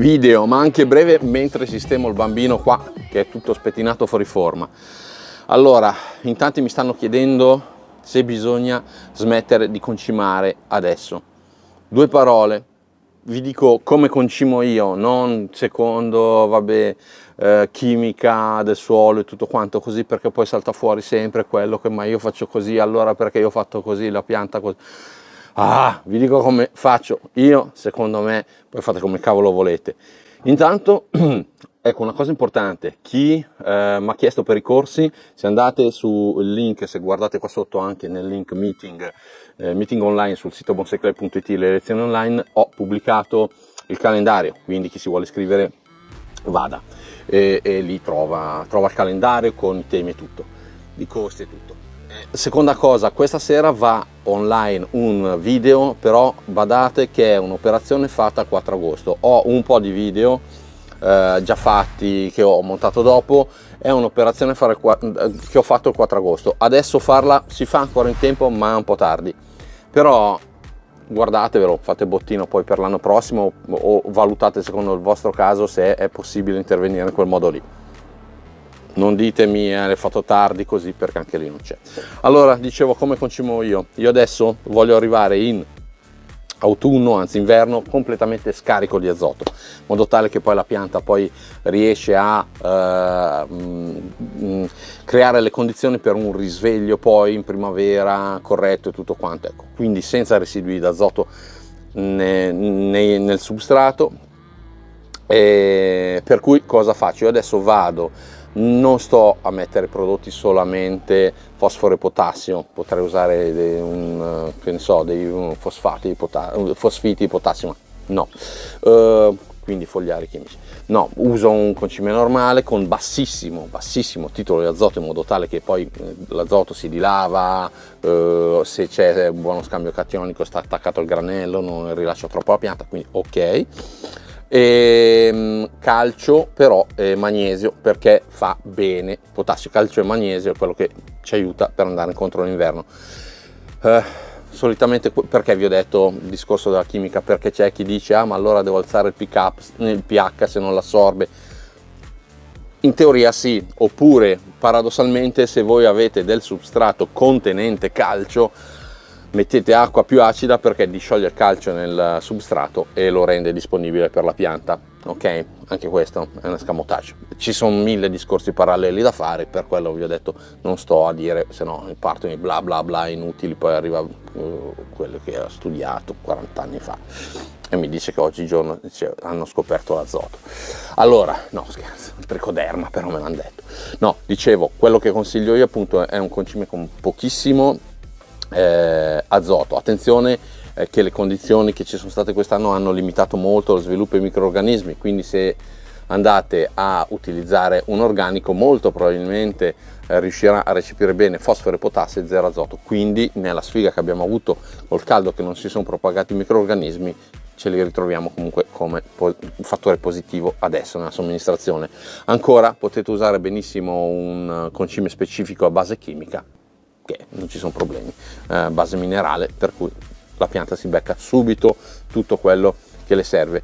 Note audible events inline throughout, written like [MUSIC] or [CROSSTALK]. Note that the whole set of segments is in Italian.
video ma anche breve mentre sistemo il bambino qua che è tutto spettinato fuori forma allora in tanti mi stanno chiedendo se bisogna smettere di concimare adesso due parole vi dico come concimo io non secondo vabbè eh, chimica del suolo e tutto quanto così perché poi salta fuori sempre quello che ma io faccio così allora perché io ho fatto così la pianta così Ah, vi dico come faccio io, secondo me, poi fate come cavolo volete. Intanto, [CLEARS THROAT] ecco una cosa importante, chi eh, mi ha chiesto per i corsi, se andate sul link, se guardate qua sotto anche nel link meeting, eh, meeting online sul sito bonseclay.it, le lezioni online, ho pubblicato il calendario, quindi chi si vuole iscrivere vada e, e lì trova, trova il calendario con i temi e tutto di costi e tutto. Seconda cosa, questa sera va online un video, però badate che è un'operazione fatta a 4 agosto. Ho un po' di video eh, già fatti che ho montato dopo, è un'operazione eh, che ho fatto il 4 agosto. Adesso farla si fa ancora in tempo, ma è un po' tardi. Però guardatevelo, fate bottino poi per l'anno prossimo o valutate secondo il vostro caso se è possibile intervenire in quel modo lì non ditemi eh, l'hai fatto tardi così perché anche lì non c'è allora dicevo come concimo io io adesso voglio arrivare in autunno, anzi inverno, completamente scarico di azoto, in modo tale che poi la pianta poi riesce a eh, mh, mm, mm, creare le condizioni per un risveglio poi in primavera corretto e tutto quanto, ecco, quindi senza residui d'azoto ne, ne, nel substrato, e per cui cosa faccio? Io adesso vado non sto a mettere prodotti solamente fosforo e potassio, potrei usare eh, dei, un, so, dei fosfati, fosfiti, potassio, ma no, uh, quindi fogliari chimici. No, uso un concime normale con bassissimo, bassissimo titolo di azoto in modo tale che poi eh, l'azoto si dilava, uh, se c'è buono scambio cationico sta attaccato al granello, non rilascia troppo la pianta, quindi ok e, ehm, calcio però e magnesio perché fa bene. Potassio, calcio e magnesio è quello che ci aiuta per andare incontro all'inverno. Eh, solitamente perché vi ho detto il discorso della chimica? Perché c'è chi dice ah ma allora devo alzare il, pick up, il pH se non l'assorbe. In teoria sì, oppure paradossalmente se voi avete del substrato contenente calcio mettete acqua più acida perché discioglie il calcio nel substrato e lo rende disponibile per la pianta ok anche questo è un escamotage ci sono mille discorsi paralleli da fare per quello vi ho detto non sto a dire se no partono i bla bla bla inutili poi arriva eh, quello che ha studiato 40 anni fa e mi dice che oggigiorno hanno scoperto l'azoto allora no scherzo il tricoderma però me l'hanno detto no dicevo quello che consiglio io appunto è un concime con pochissimo eh, azoto. Attenzione eh, che le condizioni che ci sono state quest'anno hanno limitato molto lo sviluppo dei microorganismi, quindi se andate a utilizzare un organico molto probabilmente eh, riuscirà a recepire bene fosforo e potassio e zero azoto quindi nella sfiga che abbiamo avuto col caldo che non si sono propagati i microorganismi ce li ritroviamo comunque come fattore positivo adesso nella somministrazione ancora potete usare benissimo un eh, concime specifico a base chimica perché non ci sono problemi, eh, base minerale per cui la pianta si becca subito tutto quello che le serve.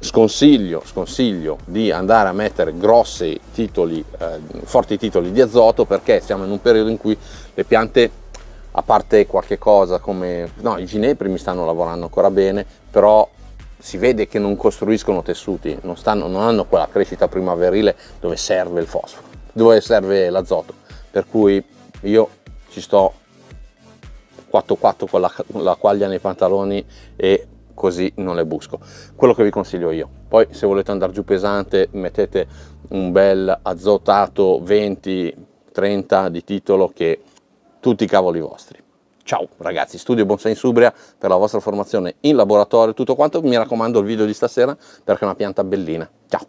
Sconsiglio, sconsiglio di andare a mettere grossi titoli, eh, forti titoli di azoto perché siamo in un periodo in cui le piante a parte qualche cosa come no, i ginepri mi stanno lavorando ancora bene, però si vede che non costruiscono tessuti, non, stanno, non hanno quella crescita primaverile dove serve il fosforo, dove serve l'azoto, per cui io ci sto 4-4 con la, la quaglia nei pantaloni e così non le busco quello che vi consiglio io poi se volete andare giù pesante mettete un bel azotato 20 30 di titolo che tutti i cavoli vostri ciao ragazzi studio bonsai subria per la vostra formazione in laboratorio tutto quanto mi raccomando il video di stasera perché è una pianta bellina ciao